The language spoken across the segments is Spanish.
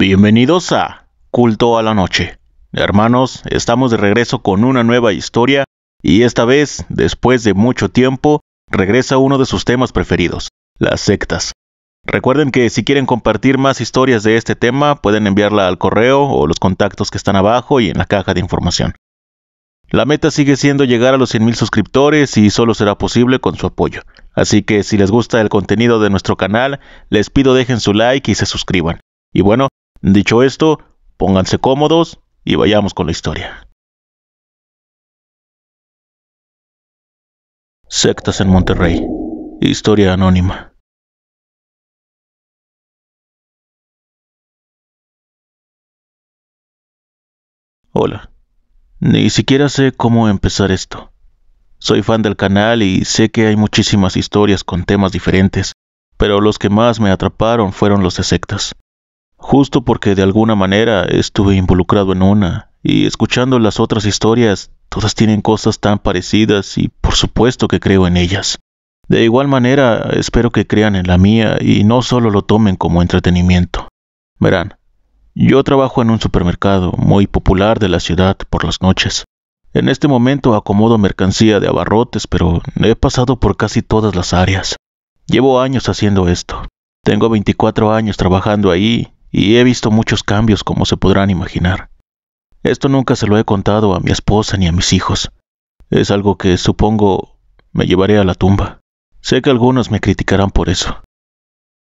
Bienvenidos a Culto a la Noche. Hermanos, estamos de regreso con una nueva historia y esta vez, después de mucho tiempo, regresa uno de sus temas preferidos, las sectas. Recuerden que si quieren compartir más historias de este tema, pueden enviarla al correo o los contactos que están abajo y en la caja de información. La meta sigue siendo llegar a los 100.000 suscriptores y solo será posible con su apoyo. Así que si les gusta el contenido de nuestro canal, les pido dejen su like y se suscriban. Y bueno, Dicho esto, pónganse cómodos y vayamos con la historia. Sectas en Monterrey. Historia anónima. Hola. Ni siquiera sé cómo empezar esto. Soy fan del canal y sé que hay muchísimas historias con temas diferentes, pero los que más me atraparon fueron los de sectas justo porque de alguna manera estuve involucrado en una, y escuchando las otras historias, todas tienen cosas tan parecidas y por supuesto que creo en ellas. De igual manera, espero que crean en la mía y no solo lo tomen como entretenimiento. Verán, yo trabajo en un supermercado muy popular de la ciudad por las noches. En este momento acomodo mercancía de abarrotes, pero he pasado por casi todas las áreas. Llevo años haciendo esto. Tengo 24 años trabajando ahí y he visto muchos cambios como se podrán imaginar. Esto nunca se lo he contado a mi esposa ni a mis hijos. Es algo que supongo me llevaré a la tumba. Sé que algunos me criticarán por eso.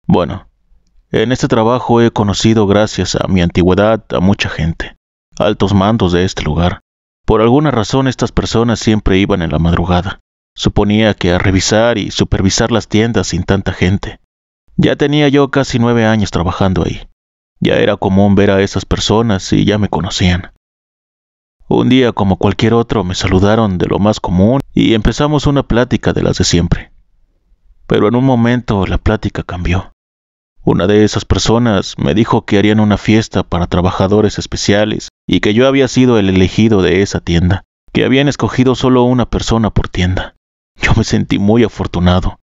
Bueno, en este trabajo he conocido gracias a mi antigüedad a mucha gente, altos mandos de este lugar. Por alguna razón estas personas siempre iban en la madrugada. Suponía que a revisar y supervisar las tiendas sin tanta gente. Ya tenía yo casi nueve años trabajando ahí. Ya era común ver a esas personas y ya me conocían. Un día, como cualquier otro, me saludaron de lo más común y empezamos una plática de las de siempre. Pero en un momento la plática cambió. Una de esas personas me dijo que harían una fiesta para trabajadores especiales y que yo había sido el elegido de esa tienda, que habían escogido solo una persona por tienda. Yo me sentí muy afortunado.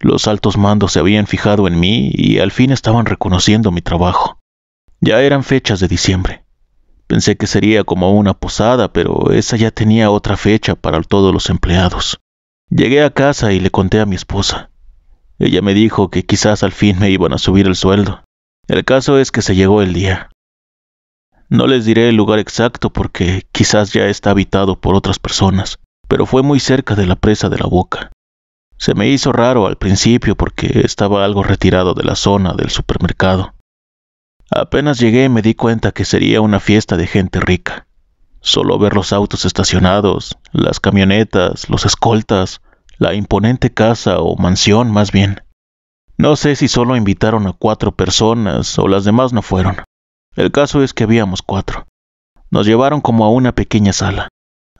Los altos mandos se habían fijado en mí y al fin estaban reconociendo mi trabajo. Ya eran fechas de diciembre. Pensé que sería como una posada, pero esa ya tenía otra fecha para todos los empleados. Llegué a casa y le conté a mi esposa. Ella me dijo que quizás al fin me iban a subir el sueldo. El caso es que se llegó el día. No les diré el lugar exacto porque quizás ya está habitado por otras personas, pero fue muy cerca de la presa de la boca. Se me hizo raro al principio porque estaba algo retirado de la zona del supermercado. Apenas llegué me di cuenta que sería una fiesta de gente rica. Solo ver los autos estacionados, las camionetas, los escoltas, la imponente casa o mansión más bien. No sé si solo invitaron a cuatro personas o las demás no fueron. El caso es que habíamos cuatro. Nos llevaron como a una pequeña sala.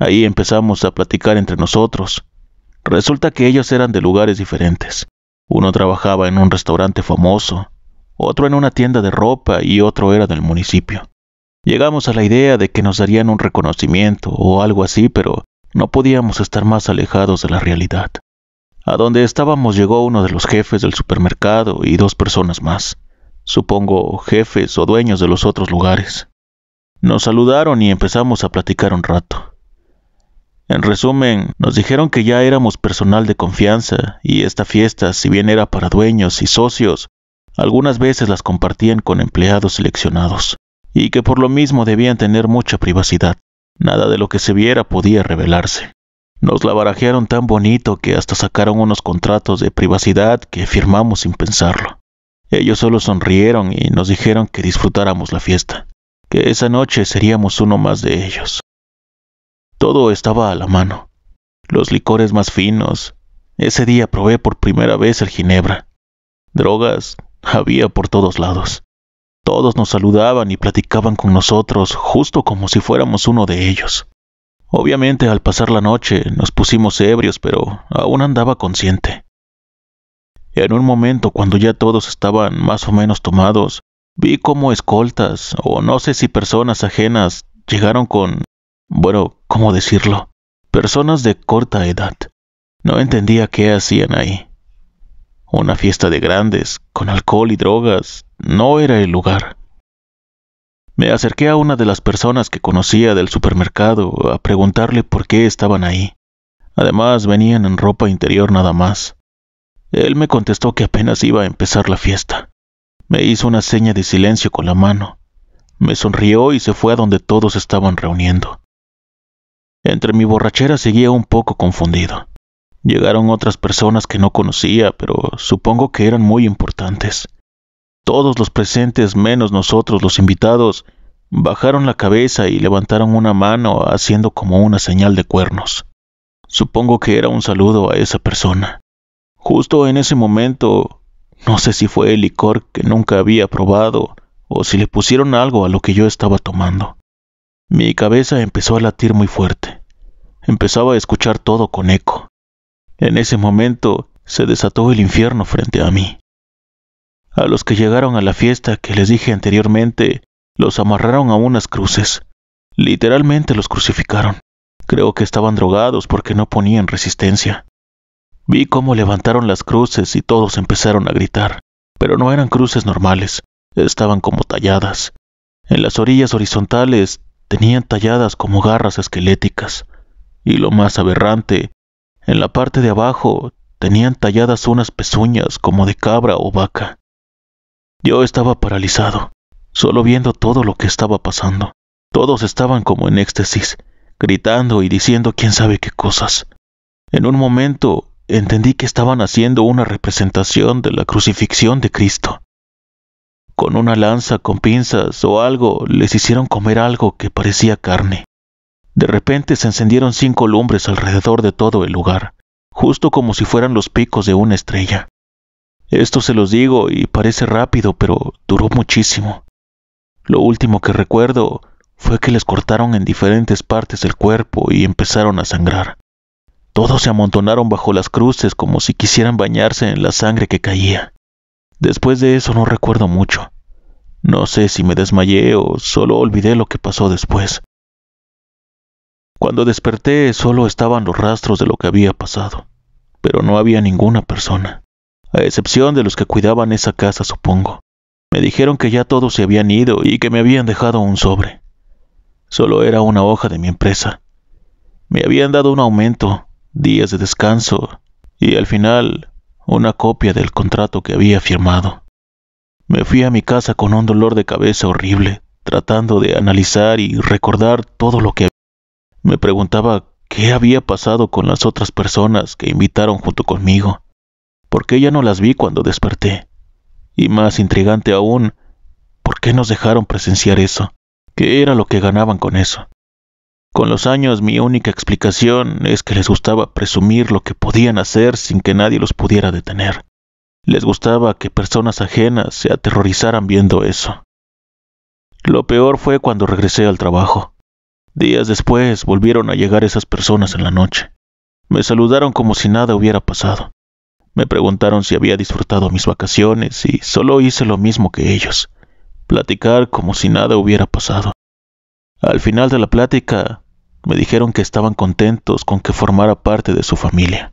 Ahí empezamos a platicar entre nosotros. Resulta que ellos eran de lugares diferentes. Uno trabajaba en un restaurante famoso, otro en una tienda de ropa y otro era del municipio. Llegamos a la idea de que nos darían un reconocimiento o algo así, pero no podíamos estar más alejados de la realidad. A donde estábamos llegó uno de los jefes del supermercado y dos personas más, supongo jefes o dueños de los otros lugares. Nos saludaron y empezamos a platicar un rato. En resumen, nos dijeron que ya éramos personal de confianza y esta fiesta, si bien era para dueños y socios, algunas veces las compartían con empleados seleccionados, y que por lo mismo debían tener mucha privacidad. Nada de lo que se viera podía revelarse. Nos la barajearon tan bonito que hasta sacaron unos contratos de privacidad que firmamos sin pensarlo. Ellos solo sonrieron y nos dijeron que disfrutáramos la fiesta, que esa noche seríamos uno más de ellos. Todo estaba a la mano. Los licores más finos. Ese día probé por primera vez el ginebra. Drogas, había por todos lados. Todos nos saludaban y platicaban con nosotros, justo como si fuéramos uno de ellos. Obviamente al pasar la noche nos pusimos ebrios, pero aún andaba consciente. En un momento, cuando ya todos estaban más o menos tomados, vi cómo escoltas, o no sé si personas ajenas, llegaron con... bueno, ¿cómo decirlo? Personas de corta edad. No entendía qué hacían ahí. Una fiesta de grandes, con alcohol y drogas, no era el lugar. Me acerqué a una de las personas que conocía del supermercado a preguntarle por qué estaban ahí. Además, venían en ropa interior nada más. Él me contestó que apenas iba a empezar la fiesta. Me hizo una seña de silencio con la mano. Me sonrió y se fue a donde todos estaban reuniendo. Entre mi borrachera seguía un poco confundido. Llegaron otras personas que no conocía, pero supongo que eran muy importantes. Todos los presentes, menos nosotros los invitados, bajaron la cabeza y levantaron una mano haciendo como una señal de cuernos. Supongo que era un saludo a esa persona. Justo en ese momento, no sé si fue el licor que nunca había probado o si le pusieron algo a lo que yo estaba tomando. Mi cabeza empezó a latir muy fuerte. Empezaba a escuchar todo con eco. En ese momento se desató el infierno frente a mí. A los que llegaron a la fiesta que les dije anteriormente, los amarraron a unas cruces. Literalmente los crucificaron. Creo que estaban drogados porque no ponían resistencia. Vi cómo levantaron las cruces y todos empezaron a gritar, pero no eran cruces normales, estaban como talladas. En las orillas horizontales tenían talladas como garras esqueléticas. Y lo más aberrante en la parte de abajo tenían talladas unas pezuñas como de cabra o vaca. Yo estaba paralizado, solo viendo todo lo que estaba pasando. Todos estaban como en éxtasis, gritando y diciendo quién sabe qué cosas. En un momento entendí que estaban haciendo una representación de la crucifixión de Cristo. Con una lanza, con pinzas o algo, les hicieron comer algo que parecía carne. De repente se encendieron cinco lumbres alrededor de todo el lugar, justo como si fueran los picos de una estrella. Esto se los digo y parece rápido, pero duró muchísimo. Lo último que recuerdo fue que les cortaron en diferentes partes del cuerpo y empezaron a sangrar. Todos se amontonaron bajo las cruces como si quisieran bañarse en la sangre que caía. Después de eso no recuerdo mucho. No sé si me desmayé o solo olvidé lo que pasó después. Cuando desperté solo estaban los rastros de lo que había pasado, pero no había ninguna persona, a excepción de los que cuidaban esa casa, supongo. Me dijeron que ya todos se habían ido y que me habían dejado un sobre. Solo era una hoja de mi empresa. Me habían dado un aumento, días de descanso y al final una copia del contrato que había firmado. Me fui a mi casa con un dolor de cabeza horrible, tratando de analizar y recordar todo lo que había me preguntaba qué había pasado con las otras personas que invitaron junto conmigo, qué ya no las vi cuando desperté. Y más intrigante aún, ¿por qué nos dejaron presenciar eso? ¿Qué era lo que ganaban con eso? Con los años mi única explicación es que les gustaba presumir lo que podían hacer sin que nadie los pudiera detener. Les gustaba que personas ajenas se aterrorizaran viendo eso. Lo peor fue cuando regresé al trabajo. Días después volvieron a llegar esas personas en la noche. Me saludaron como si nada hubiera pasado. Me preguntaron si había disfrutado mis vacaciones y solo hice lo mismo que ellos, platicar como si nada hubiera pasado. Al final de la plática, me dijeron que estaban contentos con que formara parte de su familia,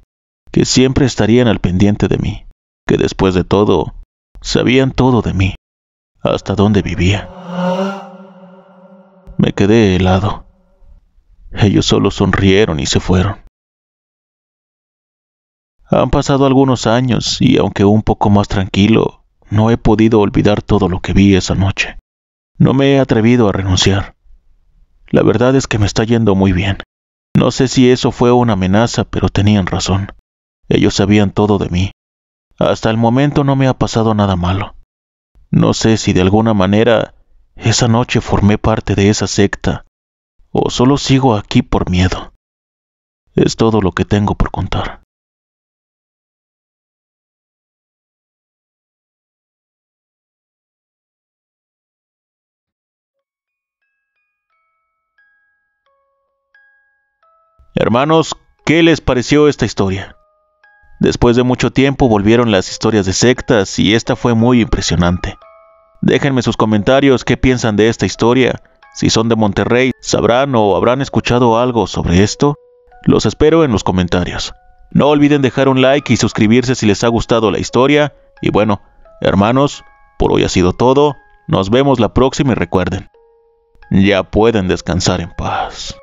que siempre estarían al pendiente de mí, que después de todo, sabían todo de mí, hasta dónde vivía. Me quedé helado. Ellos solo sonrieron y se fueron. Han pasado algunos años y aunque un poco más tranquilo, no he podido olvidar todo lo que vi esa noche. No me he atrevido a renunciar. La verdad es que me está yendo muy bien. No sé si eso fue una amenaza, pero tenían razón. Ellos sabían todo de mí. Hasta el momento no me ha pasado nada malo. No sé si de alguna manera esa noche formé parte de esa secta o solo sigo aquí por miedo. Es todo lo que tengo por contar. Hermanos, ¿qué les pareció esta historia? Después de mucho tiempo volvieron las historias de sectas y esta fue muy impresionante. Déjenme sus comentarios qué piensan de esta historia si son de Monterrey, sabrán o habrán escuchado algo sobre esto. Los espero en los comentarios. No olviden dejar un like y suscribirse si les ha gustado la historia. Y bueno, hermanos, por hoy ha sido todo. Nos vemos la próxima y recuerden, ya pueden descansar en paz.